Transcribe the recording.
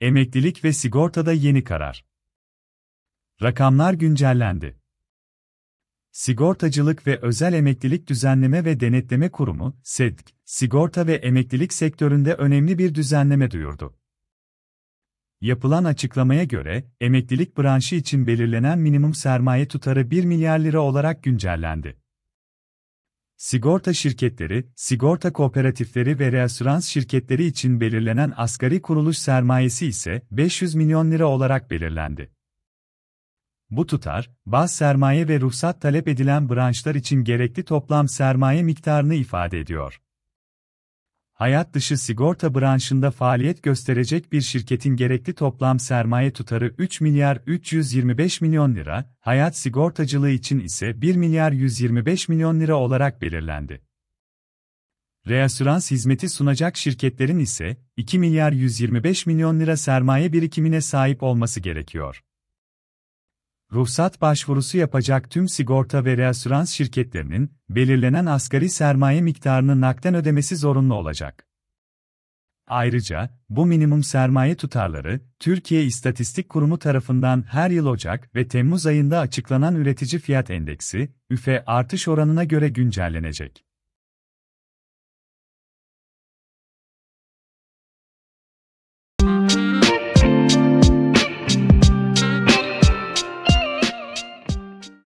Emeklilik ve sigortada yeni karar. Rakamlar güncellendi. Sigortacılık ve Özel Emeklilik Düzenleme ve Denetleme Kurumu, SEDK, sigorta ve emeklilik sektöründe önemli bir düzenleme duyurdu. Yapılan açıklamaya göre, emeklilik branşı için belirlenen minimum sermaye tutarı 1 milyar lira olarak güncellendi. Sigorta şirketleri, sigorta kooperatifleri ve reasürans şirketleri için belirlenen asgari kuruluş sermayesi ise 500 milyon lira olarak belirlendi. Bu tutar, baz sermaye ve ruhsat talep edilen branşlar için gerekli toplam sermaye miktarını ifade ediyor hayat dışı sigorta branşında faaliyet gösterecek bir şirketin gerekli toplam sermaye tutarı 3 milyar 325 milyon lira, hayat sigortacılığı için ise 1 milyar 125 milyon lira olarak belirlendi. Reasürans hizmeti sunacak şirketlerin ise 2 milyar 125 milyon lira sermaye birikimine sahip olması gerekiyor ruhsat başvurusu yapacak tüm sigorta ve reasurans şirketlerinin, belirlenen asgari sermaye miktarını nakden ödemesi zorunlu olacak. Ayrıca, bu minimum sermaye tutarları, Türkiye İstatistik Kurumu tarafından her yıl Ocak ve Temmuz ayında açıklanan üretici fiyat endeksi, üfe artış oranına göre güncellenecek.